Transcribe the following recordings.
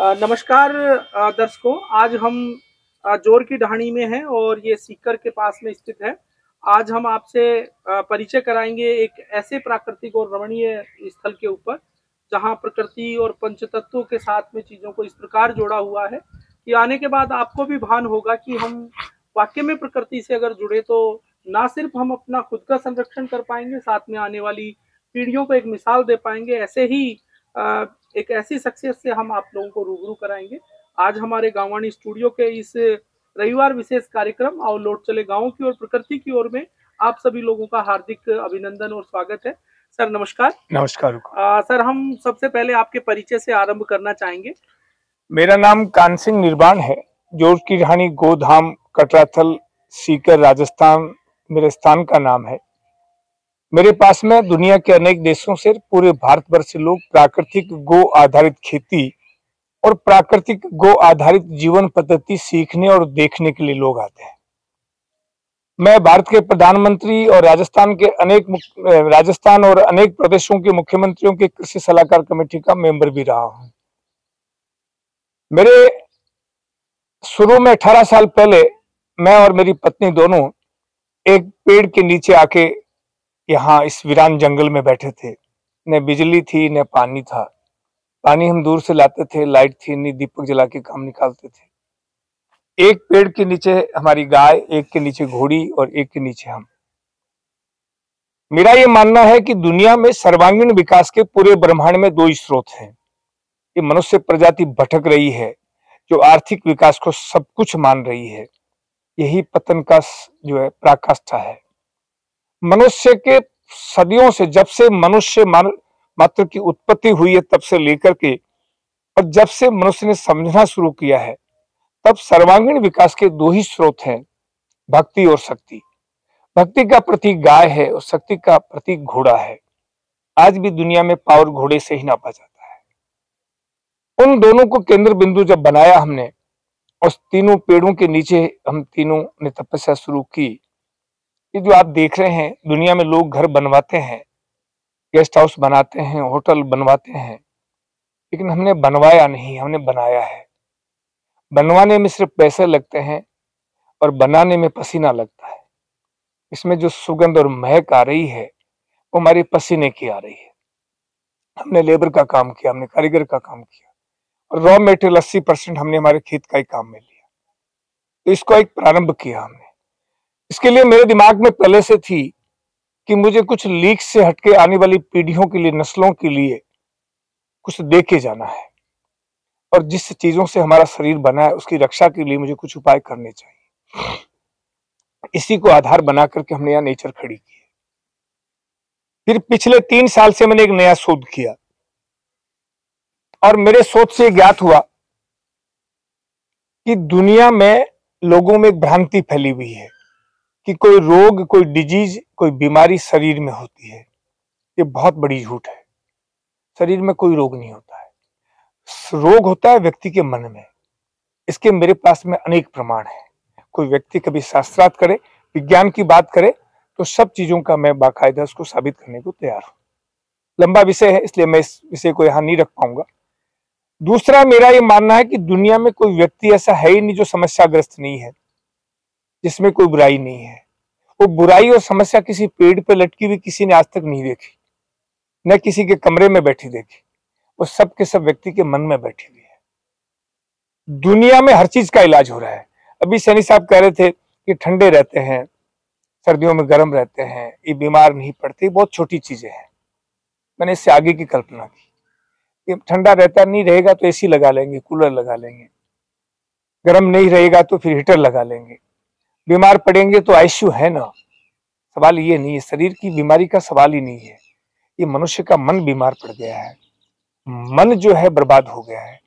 नमस्कार दर्शकों आज हम जोर की ढाणी में हैं और ये सीकर के पास में स्थित है आज हम आपसे परिचय कराएंगे एक ऐसे प्राकृतिक और रमणीय स्थल के ऊपर जहाँ प्रकृति और पंचतत्वों के साथ में चीज़ों को इस प्रकार जोड़ा हुआ है कि आने के बाद आपको भी भान होगा कि हम वाक्य में प्रकृति से अगर जुड़े तो ना सिर्फ हम अपना खुद का संरक्षण कर पाएंगे साथ में आने वाली पीढ़ियों को एक मिसाल दे पाएंगे ऐसे ही एक ऐसी शख्सियत से हम आप लोगों को रूबरू कराएंगे आज हमारे गाँववाणी स्टूडियो के इस रविवार विशेष कार्यक्रम और लौट चले गाँव की ओर प्रकृति की ओर में आप सभी लोगों का हार्दिक अभिनंदन और स्वागत है सर नमस्कार नमस्कार आ, सर हम सबसे पहले आपके परिचय से आरंभ करना चाहेंगे मेरा नाम कान सिंह निर्वाण है जोर की रानी गोधाम कटराथल सीकर राजस्थान मेरे स्थान का नाम है मेरे पास में दुनिया के अनेक देशों से पूरे भारतवर्ष से लोग प्राकृतिक गो आधारित खेती और प्राकृतिक गो आधारित जीवन पद्धति सीखने और देखने के लिए लोग आते हैं मैं भारत के प्रधानमंत्री और राजस्थान के अनेक राजस्थान और अनेक प्रदेशों के मुख्यमंत्रियों के कृषि सलाहकार कमेटी का मेंबर भी रहा हूं मेरे शुरू में 18 साल पहले मैं और मेरी पत्नी दोनों एक पेड़ के नीचे आके यहाँ इस वीरान जंगल में बैठे थे न बिजली थी न पानी था पानी हम दूर से लाते थे लाइट थी नहीं दीपक जला के काम निकालते थे एक पेड़ के नीचे हमारी गाय एक के नीचे घोड़ी और एक के नीचे हम मेरा ये मानना है कि दुनिया में सर्वांगीण विकास के पूरे ब्रह्मांड में दो स्रोत हैं ये मनुष्य प्रजाति भटक रही है जो आर्थिक विकास को सब कुछ मान रही है यही पतन का जो है पराकाष्ठा है मनुष्य के सदियों से जब से मनुष्य मात्र की उत्पत्ति हुई है तब से लेकर के और जब से मनुष्य ने समझना शुरू किया है तब सर्वांगीण विकास के दो ही स्रोत हैं भक्ति और शक्ति भक्ति का प्रतीक गाय है और शक्ति का प्रतीक घोड़ा है आज भी दुनिया में पावर घोड़े से ही नापा जाता है उन दोनों को केंद्र बिंदु जब बनाया हमने और तीनों पेड़ों के नीचे हम तीनों ने तपस्या शुरू की ये जो आप देख रहे हैं दुनिया में लोग घर बनवाते हैं गेस्ट हाउस बनाते हैं होटल बनवाते हैं लेकिन हमने बनवाया नहीं हमने बनाया है बनवाने में सिर्फ पैसे लगते हैं और बनाने में पसीना लगता है इसमें जो सुगंध और महक आ रही है वो हमारे पसीने की आ रही है हमने लेबर का काम किया हमने कारीगर का काम किया और रॉ मेटेरियल अस्सी परसेंट हमने हमारे खेत का ही काम में लिया तो इसको एक प्रारंभ किया हमने इसके लिए मेरे दिमाग में पहले से थी कि मुझे कुछ लीक से हटके आने वाली पीढ़ियों के लिए नस्लों के लिए कुछ दे के जाना है और जिस चीजों से हमारा शरीर बना है उसकी रक्षा के लिए मुझे कुछ उपाय करने चाहिए इसी को आधार बना करके हमने यह नेचर खड़ी की फिर पिछले तीन साल से मैंने एक नया शोध किया और मेरे शोध से ज्ञात हुआ कि दुनिया में लोगों में भ्रांति फैली हुई है कि कोई रोग कोई डिजीज कोई बीमारी शरीर में होती है ये बहुत बड़ी झूठ है शरीर में कोई रोग नहीं होता है रोग होता है व्यक्ति के मन में इसके मेरे पास में अनेक प्रमाण है कोई व्यक्ति कभी शास्त्रार्थ करे विज्ञान की बात करे तो सब चीजों का मैं बाकायदा उसको साबित करने को तैयार हूं लंबा विषय है इसलिए मैं इस विषय को यहां नहीं रख पाऊंगा दूसरा मेरा ये मानना है कि दुनिया में कोई व्यक्ति ऐसा है ही नहीं जो समस्याग्रस्त नहीं है जिसमें कोई बुराई नहीं है वो बुराई और समस्या किसी पेड़ पर लटकी हुई किसी ने आज तक नहीं देखी न किसी के कमरे में बैठी देखी वो सब के सब व्यक्ति के मन में बैठी हुई है दुनिया में हर चीज का इलाज हो रहा है अभी सैनी साहब कह रहे थे कि ठंडे रहते हैं सर्दियों में गर्म रहते हैं ये बीमार नहीं पड़ते बहुत छोटी चीजें हैं मैंने इससे आगे की कल्पना की ठंडा रहता नहीं रहेगा तो एसी लगा लेंगे कूलर लगा लेंगे गर्म नहीं रहेगा तो फिर हीटर लगा लेंगे बीमार पड़ेंगे तो आईसीयू है ना सवाल ये नहीं है शरीर की बीमारी का सवाल ही नहीं है ये मनुष्य का मन बीमार पड़ गया है मन जो है बर्बाद हो गया है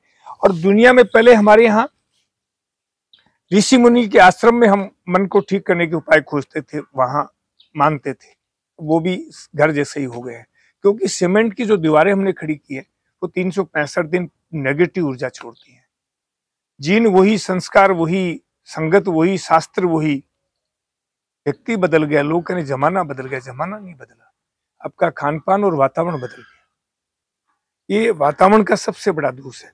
और दुनिया में पहले हमारे यहाँ ऋषि मुनि के आश्रम में हम मन को ठीक करने के उपाय खोजते थे वहां मानते थे वो भी घर जैसे ही हो गए हैं क्योंकि सीमेंट की जो दीवारें हमने खड़ी की है वो तीन दिन नेगेटिव ऊर्जा छोड़ती है जीन वही संस्कार वही संगत वही शास्त्र वही व्यक्ति बदल गया लोग कहने जमाना बदल गया जमाना नहीं बदला आपका खान पान और वातावरण बदल गया ये वातावरण का सबसे बड़ा दोष है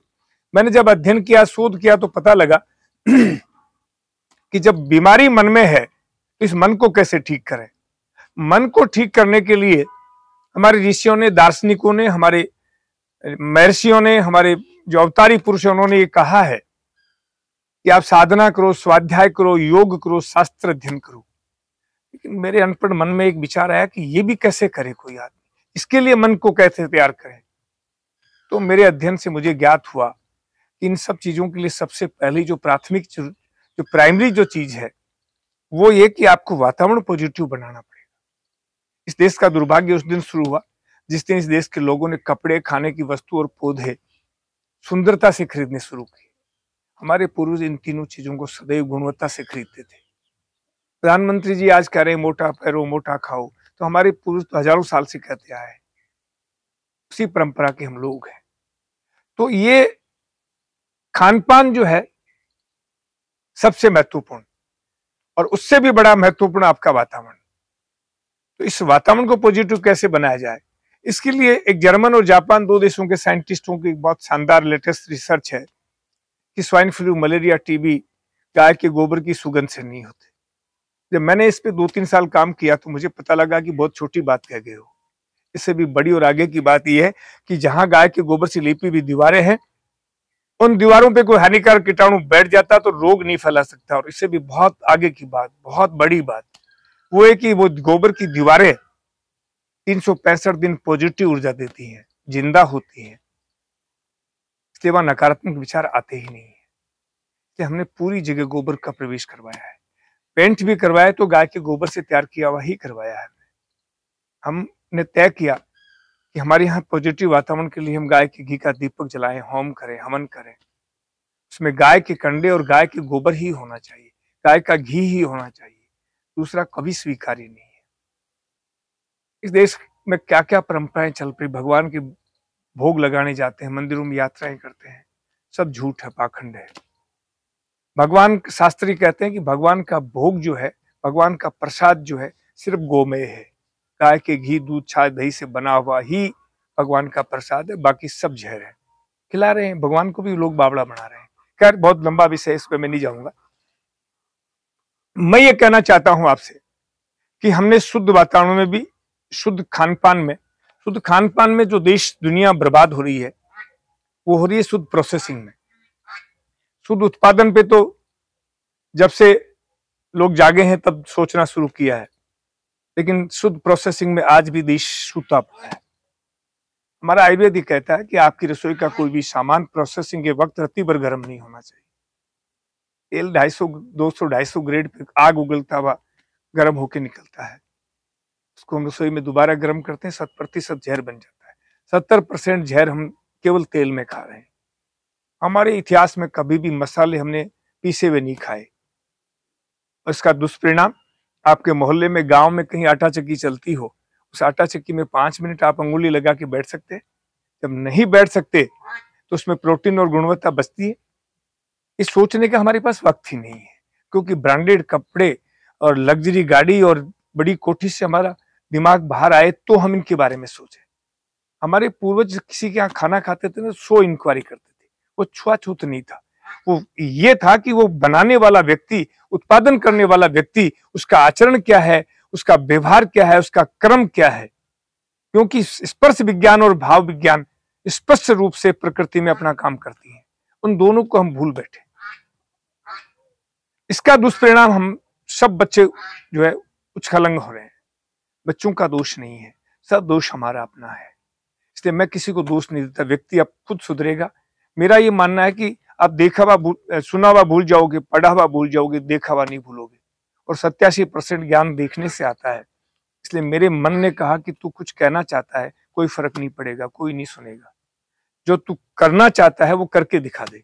मैंने जब अध्ययन किया शोध किया तो पता लगा कि जब बीमारी मन में है तो इस मन को कैसे ठीक करें मन को ठीक करने के लिए हमारे ऋषियों ने दार्शनिकों ने हमारे महर्षियों ने हमारे जो अवतारी पुरुष उन्होंने ये कहा है कि आप साधना करो स्वाध्याय करो योग करो शास्त्र अध्ययन करो लेकिन मेरे अनपढ़ मन में एक विचार आया कि ये भी कैसे करे कोई आदमी इसके लिए मन को कैसे तैयार करें तो मेरे अध्ययन से मुझे ज्ञात हुआ कि इन सब चीजों के लिए सबसे पहली जो प्राथमिक जो प्राइमरी जो चीज है वो ये कि आपको वातावरण पॉजिटिव बनाना पड़ेगा इस देश का दुर्भाग्य उस दिन शुरू हुआ जिस दिन इस देश के लोगों ने कपड़े खाने की वस्तु और पौधे सुंदरता से खरीदने शुरू किए हमारे पूर्वज इन तीनों चीजों को सदैव गुणवत्ता से खरीदते थे प्रधानमंत्री जी आज कह रहे हैं मोटा पैरो मोटा खाओ तो हमारे पूर्वज तो हजारों साल से कहते आए उसी परंपरा के हम लोग हैं तो ये खान पान जो है सबसे महत्वपूर्ण और उससे भी बड़ा महत्वपूर्ण आपका वातावरण तो इस वातावरण को पॉजिटिव कैसे बनाया जाए इसके लिए एक जर्मन और जापान दो देशों के साइंटिस्टों की बहुत शानदार लेटेस्ट रिसर्च है कि स्वाइन फ्लू मलेरिया टीबी गाय के गोबर की सुगंध से नहीं होते जब मैंने इस पर दो तीन साल काम किया तो मुझे पता लगा कि बहुत छोटी बात कह गए हो इससे भी बड़ी और आगे की बात यह है कि जहां गाय के गोबर से लिपी हुई दीवारें हैं उन दीवारों पे कोई हानिकारक कीटाणु बैठ जाता तो रोग नहीं फैला सकता और इससे भी बहुत आगे की बात बहुत बड़ी बात वो है कि वो गोबर की दीवारें तीन दिन पॉजिटिव ऊर्जा देती हैं जिंदा होती हैं उसके बाद नकारात्मक विचार आते ही नहीं है कि हमने पूरी जगह गोबर का प्रवेश करवाया है पेंट भी करवाया तो गाय के गोबर से तैयार किया हुआ ही करवाया है हमने तय किया कि हमारे यहाँ पॉजिटिव वातावरण के लिए हम गाय के घी का दीपक जलाएं होम करें हवन करें उसमें गाय के कंडे और गाय के गोबर ही होना चाहिए गाय का घी ही होना चाहिए दूसरा कभी स्वीकार्य नहीं है इस देश में क्या क्या परंपराएं चल पड़ी भगवान की भोग लगाने जाते हैं मंदिरों में यात्राएं करते हैं सब झूठ है पाखंड है भगवान शास्त्री कहते हैं कि भगवान का भोग जो है भगवान का प्रसाद जो है सिर्फ गोमय है गाय के घी दूध छाछ दही से बना हुआ ही भगवान का प्रसाद है बाकी सब जहर है खिला रहे हैं भगवान को भी लोग बावड़ा बना रहे हैं खैर बहुत लंबा विषय इस पर मैं नहीं जाऊंगा मैं ये कहना चाहता हूं आपसे कि हमने शुद्ध वातावरण में भी शुद्ध खान पान में शुद्ध खान पान में जो देश दुनिया बर्बाद हो रही है वो हो रही है शुद्ध प्रोसेसिंग में शुद्ध उत्पादन पे तो जब से लोग जागे हैं तब सोचना शुरू किया है लेकिन शुद्ध प्रोसेसिंग में आज भी देश सूता पड़ा है हमारा आयुर्वेद ही कहता है कि आपकी रसोई का कोई भी सामान प्रोसेसिंग के वक्त रत्ती पर गर्म नहीं होना चाहिए तेल ढाई सौ दो सौ ढाई सौ ग्रेड पे आग उगलता हुआ गर्म होके निकलता है उसको हम रसोई में दोबारा गर्म करते हैं सत प्रतिशत जहर बन जाता है सत्तर परसेंट जहर हम केवल तेल में खा रहे हैं हमारे इतिहास में कभी भी मसाले हमने पीसे हुए नहीं खाए और इसका दुष्परिणाम आपके मोहल्ले में गांव में कहीं आटा चक्की चलती हो उस आटा चक्की में पांच मिनट आप अंगुली लगा के बैठ सकते जब नहीं बैठ सकते तो उसमें प्रोटीन और गुणवत्ता बचती है इस सोचने का हमारे पास वक्त ही नहीं है क्योंकि ब्रांडेड कपड़े और लग्जरी गाड़ी और बड़ी कोठी से हमारा दिमाग बाहर आए तो हम इनके बारे में सोचे हमारे पूर्वज किसी के यहाँ खाना खाते थे ना सो इंक्वायरी करते थे वो छुआछूत नहीं था वो ये था कि वो बनाने वाला व्यक्ति उत्पादन करने वाला व्यक्ति उसका आचरण क्या है उसका व्यवहार क्या है उसका क्रम क्या है क्योंकि स्पर्श विज्ञान और भाव विज्ञान स्पष्ट रूप से प्रकृति में अपना काम करती है उन दोनों को हम भूल बैठे इसका दुष्परिणाम हम सब बच्चे जो है उच्छलंग हो रहे हैं बच्चों का दोष नहीं है सब दोष हमारा अपना है इसलिए मैं किसी को दोष नहीं देता व्यक्ति अब खुद सुधरेगा मेरा ये मानना है कि आप देखा हुआ सुना हुआ भूल जाओगे पढ़ा हुआ भूल जाओगे देखा हुआ नहीं भूलोगे और सत्यासी परसेंट ज्ञान देखने से आता है इसलिए मेरे मन ने कहा कि तू कुछ कहना चाहता है कोई फर्क नहीं पड़ेगा कोई नहीं सुनेगा जो तू करना चाहता है वो करके दिखा दे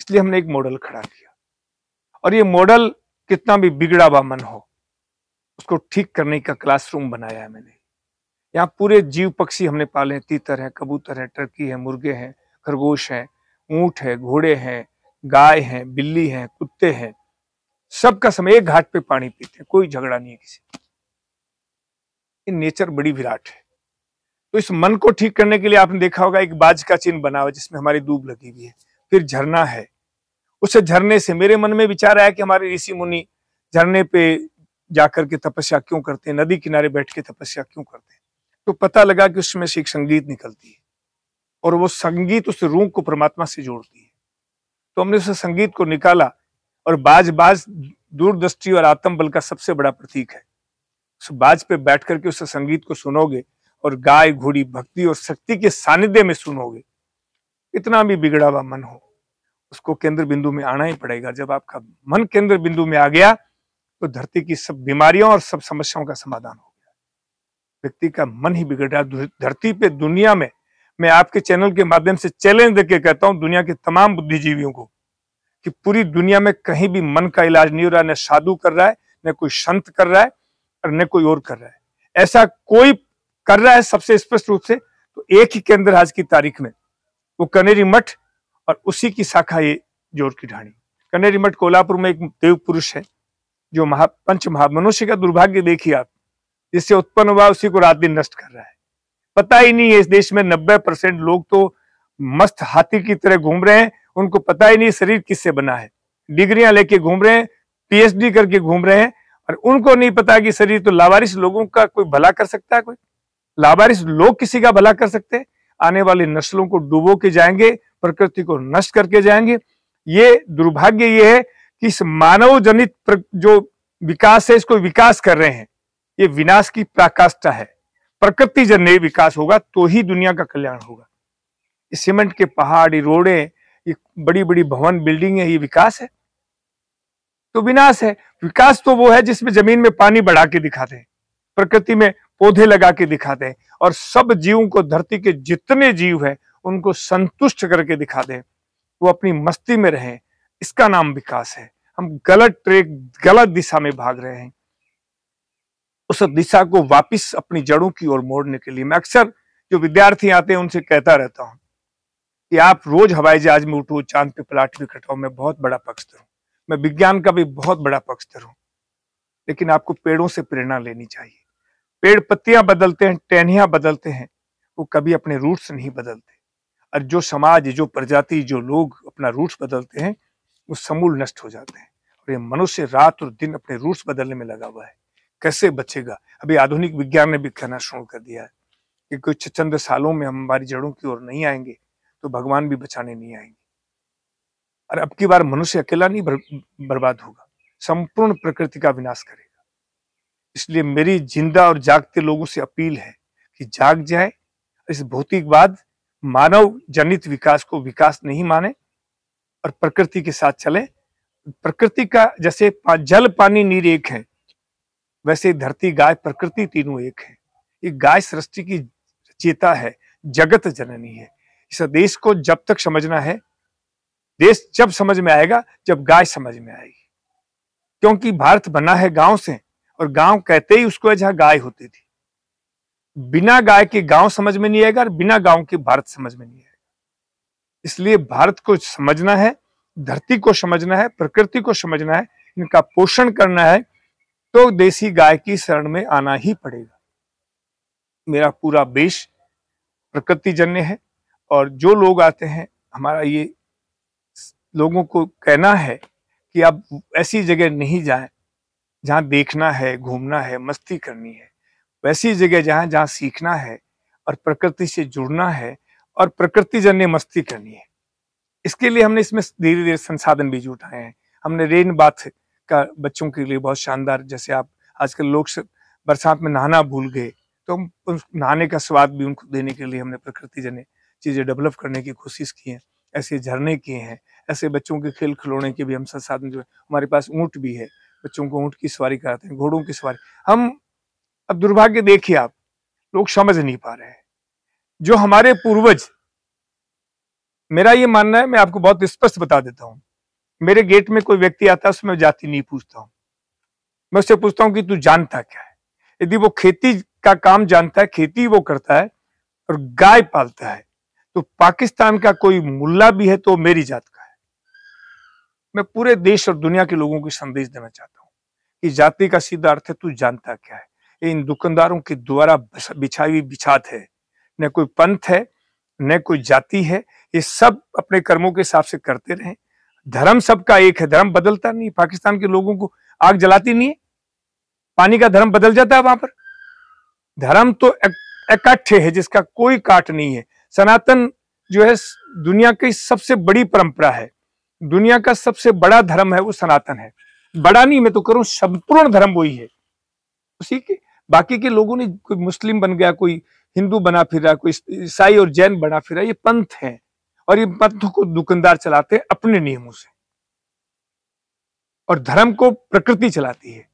इसलिए हमने एक मॉडल खड़ा किया और ये मॉडल कितना भी बिगड़ा हुआ मन हो उसको ठीक करने का क्लासरूम बनाया है मैंने यहाँ पूरे जीव पक्षी हमने पाले हैं तीतर है कबूतर है टर्की है मुर्गे हैं खरगोश हैं ऊँट है घोड़े हैं गाय हैं बिल्ली हैं कुत्ते हैं सबका समय एक घाट पे पानी पीते हैं कोई झगड़ा नहीं है किसी ये नेचर बड़ी विराट है तो इस मन को ठीक करने के लिए आपने देखा होगा एक बाज का चिन्ह बना हुआ जिसमें हमारी दूब लगी हुई है फिर झरना है उस झरने से मेरे मन में विचार आया कि हमारे ऋषि मुनि झरने पे जाकर के तपस्या क्यों करते हैं नदी किनारे बैठ के तपस्या क्यों करते हैं तो पता लगा कि उसमें से एक संगीत निकलती है और वो संगीत उस रूह को परमात्मा से जोड़ती है तो हमने उस संगीत को निकाला और बाज बाज दूरदृष्टि और आत्मबल का सबसे बड़ा प्रतीक है उस बाज पे बैठ करके उस संगीत को सुनोगे और गाय घोड़ी भक्ति और शक्ति के सानिध्य में सुनोगे इतना भी बिगड़ा हुआ मन हो उसको केंद्र बिंदु में आना ही पड़ेगा जब आपका मन केंद्र बिंदु में आ गया तो धरती की सब बीमारियों और सब समस्याओं का समाधान हो गया व्यक्ति का मन ही बिगड़ रहा है धरती पे दुनिया में मैं आपके चैनल के माध्यम से चैलेंज देके कहता हूं दुनिया के तमाम बुद्धिजीवियों को कि पूरी दुनिया में कहीं भी मन का इलाज नहीं हो रहा न साधु कर रहा है न कोई संत कर रहा है और न कोई और कर रहा है ऐसा कोई कर रहा है सबसे स्पष्ट रूप से तो एक ही केंद्र आज की तारीख में वो कनेरी मठ और उसी की शाखा ये जोर की ढाणी कनेरी मठ कोल्हापुर में एक देव पुरुष है जो महा पंच महा मनुष्य का दुर्भाग्य देखिए आप जिससे उत्पन्न हुआ उसी को रात दिन नष्ट कर रहा है पता ही नहीं है इस देश में नब्बे परसेंट लोग तो मस्त हाथी की तरह घूम रहे हैं उनको पता ही नहीं शरीर किससे बना है डिग्रियां लेके घूम रहे हैं पीएचडी करके घूम रहे हैं और उनको नहीं पता कि शरीर तो लावारिस लोगों का कोई भला कर सकता है कोई लावारिस लोग किसी का भला कर सकते हैं आने वाली नस्लों को डूबो के जाएंगे प्रकृति को नष्ट करके जाएंगे ये दुर्भाग्य ये है कि इस मानव जनित जो विकास है इसको विकास कर रहे हैं ये विनाश की प्राकाष्ठा है प्रकृति जन्य विकास होगा तो ही दुनिया का कल्याण होगा सीमेंट के पहाड़ रोडे ये बड़ी बड़ी भवन बिल्डिंग है ये विकास है तो विनाश है विकास तो वो है जिसमें जमीन में पानी बढ़ा के दिखाते हैं प्रकृति में पौधे लगा के दिखाते हैं और सब जीवों को धरती के जितने जीव हैं उनको संतुष्ट करके दिखा दें वो अपनी मस्ती में रहें इसका नाम विकास है हम गलत ट्रैक गलत दिशा में भाग रहे हैं उस दिशा को वापस अपनी जड़ों की ओर मोड़ने के लिए मैं अक्सर जो विद्यार्थी आते हैं उनसे कहता रहता हूं कि आप रोज हवाई जहाज में उठो चांद पे प्लाट भी कटाओ मैं बहुत बड़ा पक्षधर हूँ मैं विज्ञान का भी बहुत बड़ा पक्षधर हूँ लेकिन आपको पेड़ों से प्रेरणा लेनी चाहिए पेड़ पत्तियां बदलते हैं टहनिया बदलते हैं वो कभी अपने रूट्स नहीं बदलते और जो समाज जो प्रजाति जो लोग अपना रूट्स बदलते हैं वो समूल नष्ट हो जाते हैं और ये मनुष्य रात और दिन अपने रूट्स बदलने में लगा हुआ है कैसे बचेगा अभी आधुनिक विज्ञान ने भी कहना शुरू कर दिया है कि कुछ चंद सालों में हम हमारी जड़ों की ओर नहीं आएंगे तो भगवान भी बचाने नहीं आएंगे और अब की बार मनुष्य अकेला नहीं बर्बाद होगा संपूर्ण प्रकृति का विनाश करेगा इसलिए मेरी जिंदा और जागते लोगों से अपील है कि जाग जाए इस भौतिकवाद मानव जनित विकास को विकास नहीं माने और प्रकृति के साथ चले प्रकृति का जैसे जल पानी नीर एक है वैसे धरती गाय प्रकृति तीनों एक है ये गाय सृष्टि की चेता है जगत जननी है इस देश को जब तक समझना है देश जब समझ में आएगा जब गाय समझ में आएगी क्योंकि भारत बना है गांव से और गांव कहते ही उसको जहां गाय होती थी बिना गाय के गांव समझ में नहीं आएगा और बिना गांव के भारत समझ में नहीं आएगा इसलिए भारत को समझना है धरती को समझना है प्रकृति को समझना है इनका पोषण करना है तो देसी गाय की शरण में आना ही पड़ेगा मेरा पूरा देश प्रकृति जन्य है और जो लोग आते हैं हमारा ये लोगों को कहना है कि आप ऐसी जगह नहीं जाएं जहां देखना है घूमना है मस्ती करनी है वैसी जगह जहां जहाँ सीखना है और प्रकृति से जुड़ना है और प्रकृति जन्य मस्ती करनी है इसके लिए हमने इसमें धीरे धीरे संसाधन भी जुटाए हैं हमने रेन बाथ का बच्चों के लिए बहुत शानदार जैसे आप आजकल लोग बरसात में नहाना भूल गए तो हम उस नहाने का स्वाद भी उनको देने के लिए हमने प्रकृति जन्य चीज़ें डेवलप करने की कोशिश की है ऐसे झरने किए हैं ऐसे बच्चों के खेल खिलौने के भी हम संसाधन जो है हमारे पास ऊँट भी है बच्चों को ऊँट की सवारी कराते हैं घोड़ों की सवारी हम अब दुर्भाग्य देखिए आप लोग समझ नहीं पा रहे हैं जो हमारे पूर्वज मेरा ये मानना है मैं आपको बहुत स्पष्ट बता देता हूँ मेरे गेट में कोई व्यक्ति आता है उसमें मैं जाति नहीं पूछता हूं मैं उससे पूछता हूं कि तू जानता क्या है यदि वो खेती का काम जानता है खेती वो करता है और गाय पालता है तो पाकिस्तान का कोई मुल्ला भी है तो मेरी जात का है मैं पूरे देश और दुनिया के लोगों को संदेश देना चाहता हूँ कि जाति का सीधा अर्थ है तू जानता क्या है इन दुकानदारों के द्वारा बिछाई हुई बिछात है न कोई पंथ है न कोई जाति है ये सब अपने कर्मों के हिसाब से करते रहे धर्म सबका एक है धर्म बदलता नहीं पाकिस्तान के लोगों को आग जलाती नहीं है पानी का धर्म बदल जाता है वहां पर धर्म तो इकट्ठे है जिसका कोई काट नहीं है सनातन जो है दुनिया की सबसे बड़ी परंपरा है दुनिया का सबसे बड़ा धर्म है वो सनातन है बड़ा नहीं मैं तो करूं संपूर्ण धर्म वही है उसी के बाकी के लोगों ने कोई मुस्लिम बन गया कोई हिंदू बना फिर रहा कोई ईसाई और जैन बना फिर रहा ये पंथ हैं और ये पंथों को दुकानदार चलाते हैं अपने नियमों से और धर्म को प्रकृति चलाती है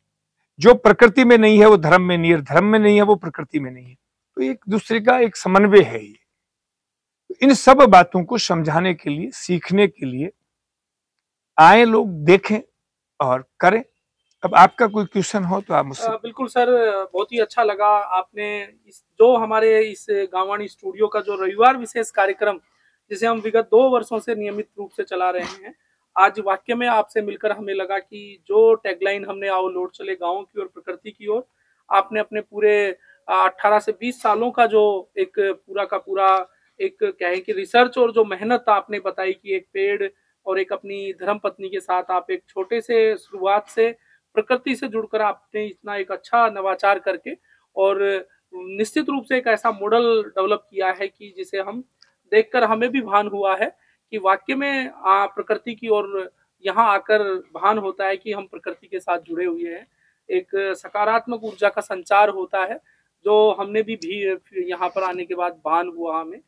जो प्रकृति में नहीं है वो धर्म में नहीं है धर्म में नहीं है वो प्रकृति में नहीं है तो एक दूसरे का एक समन्वय है ये तो इन सब बातों को समझाने के लिए सीखने के लिए आए लोग देखें और करें अब आपका कोई क्वेश्चन हो तो आप मुझसे बिल्कुल सर बहुत ही अच्छा लगा आपने इस जो हमारे इस गांवानी स्टूडियो का जो रविवार विशेष कार्यक्रम जिसे हम विगत दो वर्षों से नियमित रूप से चला रहे हैं आज वाक्य में आपसे मिलकर हमें लगा कि जो टैगलाइन हमने आओ लोड चले गाँव की ओर प्रकृति की ओर आपने अपने पूरे अट्ठारह से बीस सालों का जो एक पूरा का पूरा एक कहे कि रिसर्च और जो मेहनत आपने बताई कि एक पेड़ और एक अपनी धर्म पत्नी के साथ आप एक छोटे से शुरुआत से प्रकृति से जुड़कर आपने इतना एक अच्छा नवाचार करके और निश्चित रूप से एक ऐसा मॉडल डेवलप किया है कि जिसे हम देखकर हमें भी भान हुआ है कि वाक्य में आ, प्रकृति की ओर यहाँ आकर भान होता है कि हम प्रकृति के साथ जुड़े हुए हैं एक सकारात्मक ऊर्जा का संचार होता है जो हमने भी, भी यहाँ पर आने के बाद भान हुआ हमें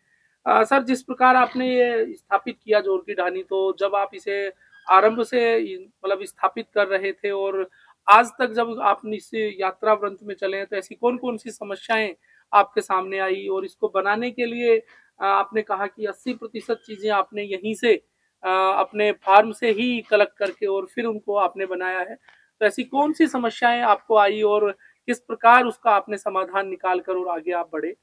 आ, सर जिस प्रकार आपने ये स्थापित किया जोर की ढानी तो जब आप इसे आरंभ से मतलब स्थापित कर रहे थे और आज तक जब आप इस यात्रा व्रंथ में चले हैं तो ऐसी कौन कौन सी समस्याएं आपके सामने आई और इसको बनाने के लिए आपने कहा कि 80 प्रतिशत चीजें आपने यहीं से अपने फार्म से ही कलेक्ट करके और फिर उनको आपने बनाया है तो ऐसी कौन सी समस्याएं आपको आई और किस प्रकार उसका आपने समाधान निकाल कर और आगे आप बढ़े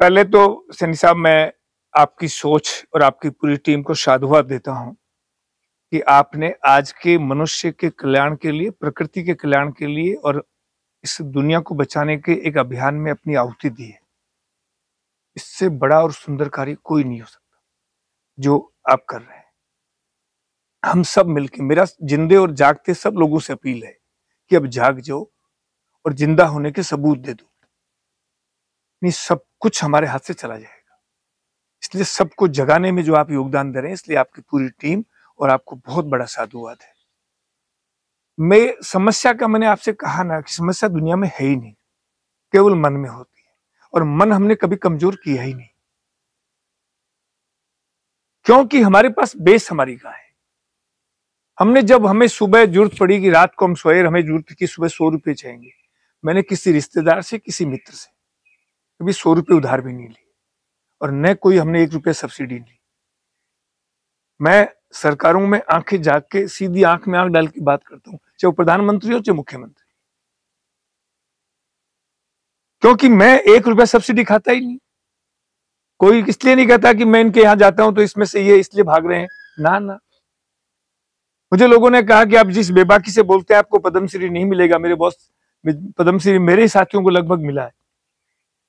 पहले तो सैनी साहब मैं आपकी सोच और आपकी पूरी टीम को साधुवाद देता हूँ कि आपने आज के मनुष्य के कल्याण के लिए प्रकृति के कल्याण के लिए और इस दुनिया को बचाने के एक अभियान में अपनी आहुति दी है इससे बड़ा और सुंदर कार्य कोई नहीं हो सकता जो आप कर रहे हैं हम सब मिलके मेरा जिंदे और जागते सब लोगों से अपील है कि अब जाग जाओ और जिंदा होने के सबूत दे दो नहीं सब कुछ हमारे हाथ से चला जाएगा इसलिए सबको जगाने में जो आप योगदान दे रहे हैं इसलिए आपकी पूरी टीम और आपको बहुत बड़ा साधुवाद हुआ मैं समस्या का मैंने आपसे कहा ना कि समस्या दुनिया में है ही नहीं केवल मन में होती है और मन हमने कभी कमजोर किया ही नहीं क्योंकि हमारे पास बेस हमारी का है हमने जब हमें सुबह जरूरत पड़ी कि रात को हम सोए हमें जरूरत की सुबह सौ रुपये चाहेंगे मैंने किसी रिश्तेदार से किसी मित्र से कभी सौ रुपये उधार भी नहीं ली और न कोई हमने एक रुपया सब्सिडी ली मैं सरकारों में आंखें जाग के सीधी आंख में आंख डाल के बात करता हूं चाहे वो प्रधानमंत्री हो चाहे मुख्यमंत्री क्योंकि मैं एक रुपया सब्सिडी खाता ही नहीं कोई इसलिए नहीं कहता कि मैं इनके यहां जाता हूं तो इसमें से ये इसलिए भाग रहे हैं ना ना मुझे लोगों ने कहा कि आप जिस बेबाकी से बोलते हैं आपको पद्मश्री नहीं मिलेगा मेरे बॉस पद्मश्री मेरे साथियों को लगभग मिला है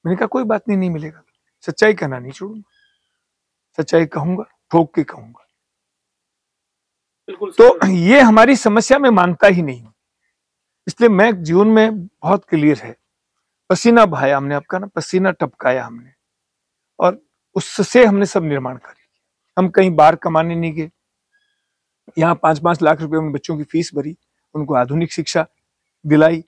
मैंने कहा कोई बात नहीं नहीं मिलेगा सच्चाई कहना नहीं छोड़ूंगा सच्चाई कहूंगा ठोक के कहूंगा तो ये हमारी समस्या में मानता ही नहीं इसलिए मैं जीवन में बहुत क्लियर है पसीना बहाया हमने आपका ना पसीना टपकाया हमने और उससे हमने सब निर्माण कर हम कहीं बाहर कमाने नहीं गए यहाँ पांच पांच लाख रुपए में बच्चों की फीस भरी उनको आधुनिक शिक्षा दिलाई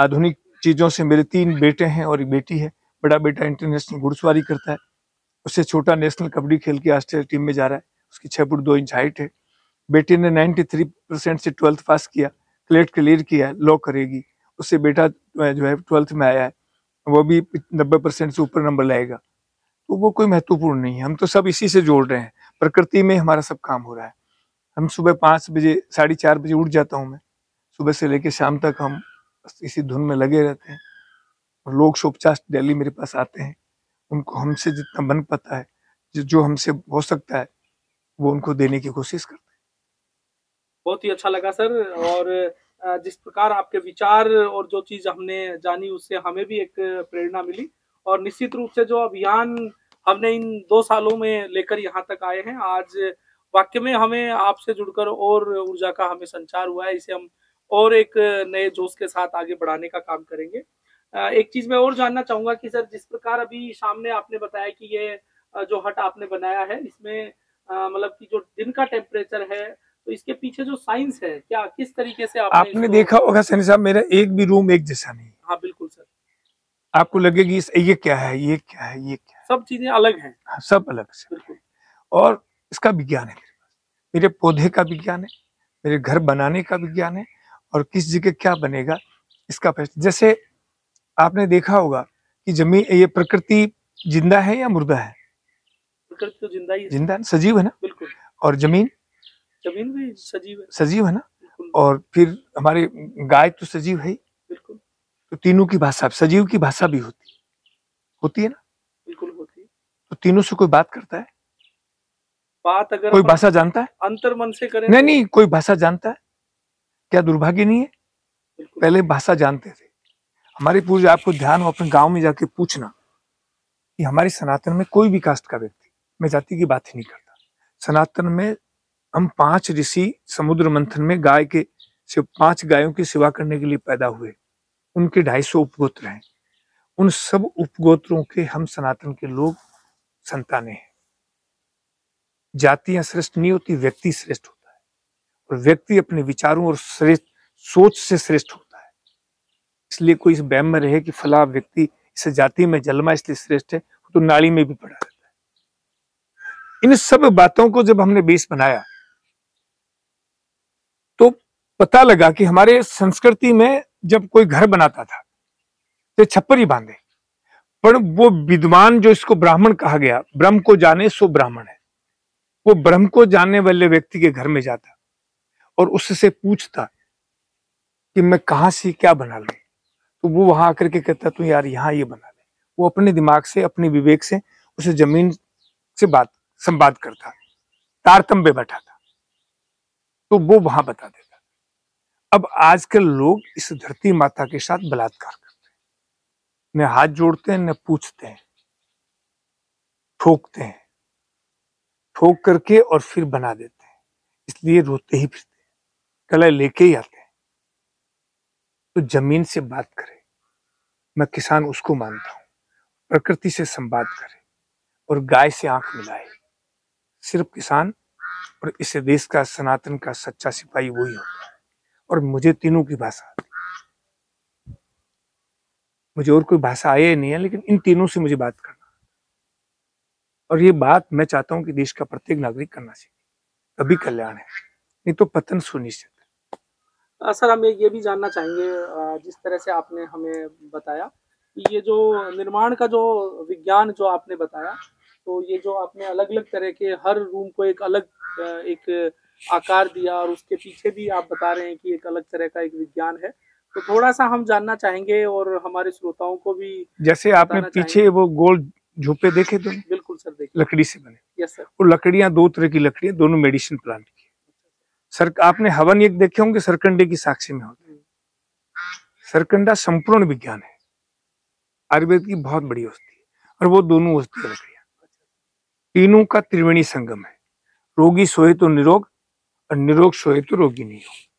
आधुनिक चीज़ों से मेरे तीन बेटे हैं और एक बेटी है बड़ा बेटा इंटरनेशनल घुड़सवारी करता है उससे छोटा नेशनल कबड्डी खेल के आस्ट्रेलिया टीम में जा रहा है उसकी छह फुट दो इंच हाइट है बेटी ने 93 परसेंट से ट्वेल्थ पास किया क्लेट क्लियर किया लॉ करेगी उससे बेटा जो है ट्वेल्थ में आया है वो भी नब्बे परसेंट से ऊपर नंबर लाएगा तो वो कोई महत्वपूर्ण नहीं है हम तो सब इसी से जोड़ रहे हैं प्रकृति में हमारा सब काम हो रहा है हम सुबह पाँच बजे साढ़े चार बजे उठ जाता हूँ मैं सुबह से लेकर शाम तक हम इसी धुन में लगे रहते हैं और लोग शोपचास डेली मेरे पास आते हैं उनको हमसे जितना बन पाता है जो हमसे हो सकता है वो उनको देने की कोशिश करते हैं बहुत ही अच्छा लगा सर और जिस प्रकार आपके विचार और जो चीज हमने जानी उससे हमें भी एक प्रेरणा मिली और निश्चित रूप से जो अभियान हमने इन दो सालों में लेकर यहाँ तक आए हैं आज वाक्य में हमें आपसे जुड़कर और ऊर्जा का हमें संचार हुआ है इसे हम और एक नए जोश के साथ आगे बढ़ाने का काम करेंगे एक चीज मैं और जानना चाहूंगा कि सर जिस प्रकार अभी सामने आपने बताया कि ये जो हट आपने बनाया है इसमें मतलब कि जो दिन का टेम्परेचर है तो इसके पीछे जो साइंस है क्या किस तरीके से आपने, आपने देखा होगा सनी साहब मेरा एक भी रूम एक जैसा नहीं हाँ बिल्कुल सर आपको लगेगी ये क्या है ये क्या है ये क्या है सब चीजें अलग है हाँ, सब अलग से और इसका विज्ञान है मेरे मेरे पौधे का विज्ञान है मेरे घर बनाने का विज्ञान है और किस जगह क्या बनेगा इसका जैसे आपने देखा होगा कि जमीन ये प्रकृति जिंदा है या मुर्दा है प्रकृति तो जिंदा ही जिंदा सजीव है ना बिल्कुल और जमीन जमीन भी सजीव है सजीव है ना और फिर हमारे गाय तो सजीव है बिल्कुल तो तीनों की भाषा सजीव की भाषा भी होती है होती है ना बिल्कुल होती है तो तीनों से कोई बात करता है बात अगर कोई भाषा जानता है अंतर मन से करें नहीं नहीं कोई भाषा जानता है क्या दुर्भाग्य नहीं है पहले भाषा जानते थे हमारे पूर्व आपको ध्यान हो अपने गांव में जाके पूछना कि हमारे सनातन में कोई भी कास्ट का व्यक्ति मैं जाति की बात ही नहीं करता सनातन में हम पांच ऋषि समुद्र मंथन में गाय के पांच गायों की सेवा करने के लिए पैदा हुए उनके ढाई सौ उपगोत्र हैं उन सब उपगोत्रों के हम सनातन के लोग संताने हैं जातियां श्रेष्ठ नहीं होती व्यक्ति श्रेष्ठ होता है और व्यक्ति अपने विचारों और श्रेष्ठ सोच से श्रेष्ठ होता है इसलिए कोई इस बैम में रहे कि फला व्यक्ति इस जाति में जलमा इसलिए श्रेष्ठ है तो नाली में भी पड़ा रहता है इन सब बातों को जब हमने बेस बनाया पता लगा कि हमारे संस्कृति में जब कोई घर बनाता था तो छप्पर ही बांधे पर वो विद्वान जो इसको ब्राह्मण कहा गया ब्रह्म को जाने सो ब्राह्मण है वो ब्रह्म को जानने वाले व्यक्ति के घर में जाता और उससे पूछता कि मैं कहा से क्या बना लू तो वो वहां आकर के कहता तू यार यहाँ ये बना ले वो अपने दिमाग से अपने विवेक से उसे जमीन से बात संवाद करता तारतम्बे बैठा था तो वो वहां बता देता अब आजकल लोग इस धरती माता के साथ बलात्कार करते हैं न हाथ जोड़ते हैं न पूछते हैं ठोकते हैं ठोक करके और फिर बना देते हैं इसलिए रोते ही फिरते हैं कला लेके ही आते हैं तो जमीन से बात करे मैं किसान उसको मानता हूं प्रकृति से संवाद करे और गाय से आंख मिलाए सिर्फ किसान और इस देश का सनातन का सच्चा सिपाही वही होता है और मुझे तीनों की भाषा आती मुझे और कोई भाषा आया ही नहीं है लेकिन इन तीनों से मुझे बात करना और ये बात मैं चाहता हूं कि देश का प्रत्येक नागरिक करना चाहिए तभी कल्याण है नहीं तो पतन सुनिश्चित सर हम ये भी जानना चाहेंगे जिस तरह से आपने हमें बताया ये जो निर्माण का जो विज्ञान जो आपने बताया तो ये जो आपने अलग अलग तरह के हर रूम को एक अलग एक आकार दिया और उसके पीछे भी आप बता रहे हैं कि एक अलग तरह का एक विज्ञान है तो थोड़ा सा हम जानना चाहेंगे और हमारे श्रोताओं को भी जैसे आपने पीछे वो गोल झोपे देखे तो बिल्कुल सर देखे लकड़ी से बने यस सर वो लकड़ियां दो तरह की लकड़ियां दोनों मेडिसिन प्लांट की सर आपने हवन यज्ञ देखे होंगे सरकंडे की साक्षी में होते सरकंडा संपूर्ण विज्ञान है आयुर्वेद की बहुत बड़ी औषधि है और वो दोनों औषधि लकड़ियां तीनों का त्रिवेणी संगम है रोगी सोए तो निरोग और निरोग सोए तो रोगी नहीं हो